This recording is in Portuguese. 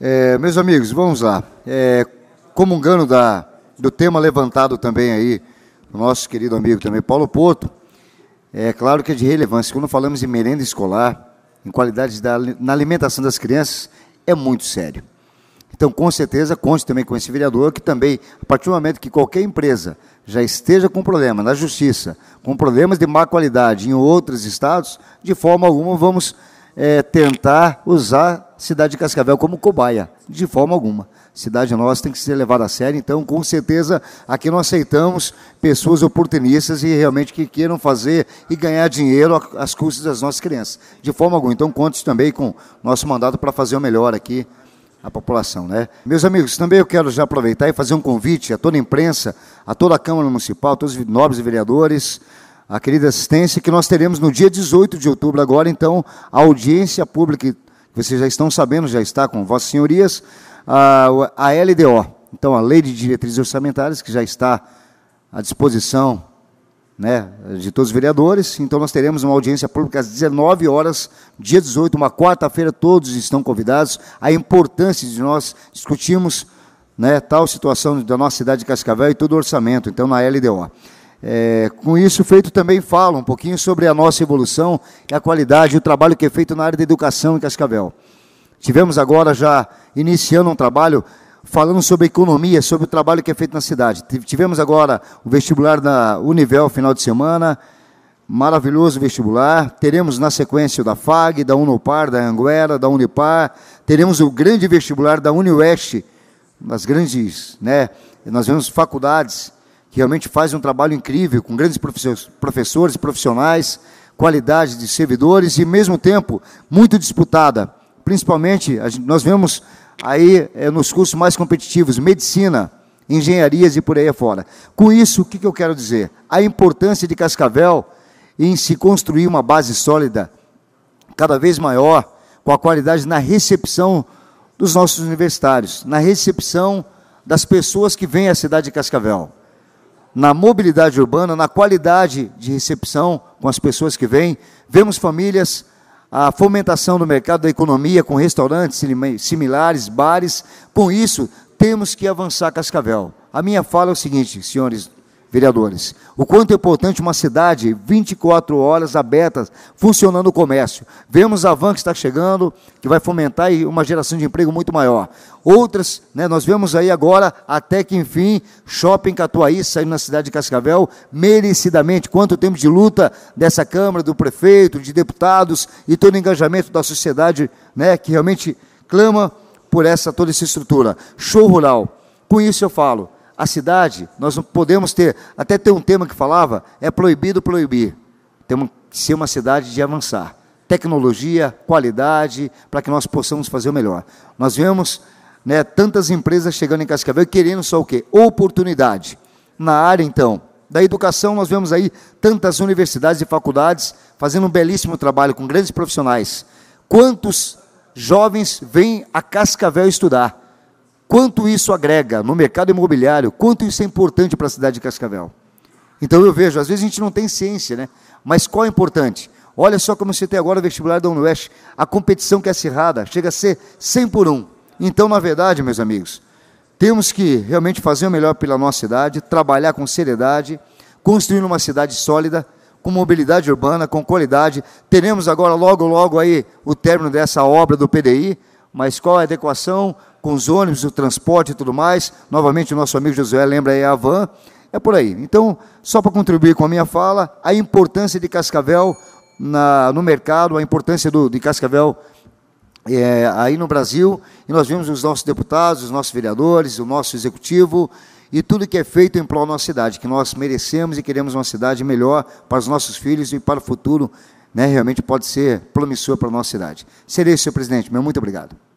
É, meus amigos, vamos lá. É, comungando da, do tema levantado também aí, o nosso querido amigo também, Paulo Porto, é claro que é de relevância. Quando falamos em merenda escolar, em qualidade da, na alimentação das crianças, é muito sério. Então, com certeza, conte também com esse vereador que também, a partir do momento que qualquer empresa já esteja com problema na justiça, com problemas de má qualidade em outros estados, de forma alguma vamos é, tentar usar a cidade de Cascavel como cobaia, de forma alguma. Cidade nossa tem que ser levada a sério, então, com certeza, aqui não aceitamos pessoas oportunistas e realmente que queiram fazer e ganhar dinheiro às custas das nossas crianças, de forma alguma. Então, conto também com nosso mandato para fazer o melhor aqui a população, né? Meus amigos, também eu quero já aproveitar e fazer um convite a toda a imprensa, a toda a Câmara Municipal, a todos os nobres vereadores, a querida assistência que nós teremos no dia 18 de outubro agora, então, a audiência pública, que vocês já estão sabendo, já está com vossas senhorias, a, a LDO, então a Lei de Diretrizes Orçamentárias, que já está à disposição né, de todos os vereadores. Então, nós teremos uma audiência pública às 19 horas, dia 18, uma quarta-feira. Todos estão convidados. A importância de nós discutirmos né, tal situação da nossa cidade de Cascavel e todo o orçamento, então, na LDO. É, com isso feito, também falo um pouquinho sobre a nossa evolução e a qualidade do trabalho que é feito na área da educação em Cascavel. Tivemos agora já iniciando um trabalho falando sobre economia, sobre o trabalho que é feito na cidade. Tivemos agora o vestibular da Univel final de semana, maravilhoso vestibular. Teremos na sequência o da FAG, da Unopar, da Anguera, da Unipar. Teremos o grande vestibular da Unioeste, nas grandes, né? Nós vemos faculdades que realmente faz um trabalho incrível, com grandes professores, profissionais, qualidade de servidores e, ao mesmo tempo, muito disputada. Principalmente, nós vemos aí eh, nos cursos mais competitivos, medicina, engenharias e por aí afora. Com isso, o que eu quero dizer? A importância de Cascavel em se construir uma base sólida, cada vez maior, com a qualidade na recepção dos nossos universitários, na recepção das pessoas que vêm à cidade de Cascavel na mobilidade urbana, na qualidade de recepção com as pessoas que vêm. Vemos famílias, a fomentação do mercado da economia com restaurantes similares, bares. Com isso, temos que avançar Cascavel. A minha fala é o seguinte, senhores vereadores. O quanto é importante uma cidade 24 horas abertas, funcionando o comércio. Vemos a van que está chegando, que vai fomentar uma geração de emprego muito maior. Outras, né, nós vemos aí agora, até que enfim, Shopping Catuaí saindo na cidade de Cascavel, merecidamente. Quanto tempo de luta dessa Câmara, do prefeito, de deputados e todo o engajamento da sociedade né, que realmente clama por essa toda essa estrutura. Show rural. Com isso eu falo, a cidade, nós não podemos ter, até tem um tema que falava, é proibido proibir. Temos que ser uma cidade de avançar. Tecnologia, qualidade, para que nós possamos fazer o melhor. Nós vemos né, tantas empresas chegando em Cascavel querendo só o quê? Oportunidade. Na área, então, da educação, nós vemos aí tantas universidades e faculdades fazendo um belíssimo trabalho com grandes profissionais. Quantos jovens vêm a Cascavel estudar? Quanto isso agrega no mercado imobiliário, quanto isso é importante para a cidade de Cascavel. Então eu vejo, às vezes a gente não tem ciência, né? Mas qual é importante? Olha só como você tem agora o vestibular da UNOeste, a competição que é acirrada, chega a ser 100 por 1. Então, na verdade, meus amigos, temos que realmente fazer o melhor pela nossa cidade, trabalhar com seriedade, construir uma cidade sólida, com mobilidade urbana, com qualidade. Teremos agora logo, logo aí o término dessa obra do PDI, mas qual é a adequação? com os ônibus, o transporte e tudo mais. Novamente, o nosso amigo Josué lembra aí a van. É por aí. Então, só para contribuir com a minha fala, a importância de Cascavel na, no mercado, a importância do, de Cascavel é, aí no Brasil, e nós vemos os nossos deputados, os nossos vereadores, o nosso executivo e tudo que é feito em prol da nossa cidade, que nós merecemos e queremos uma cidade melhor para os nossos filhos e para o futuro, né, realmente pode ser promissor para a nossa cidade. Serei, senhor presidente, meu muito obrigado.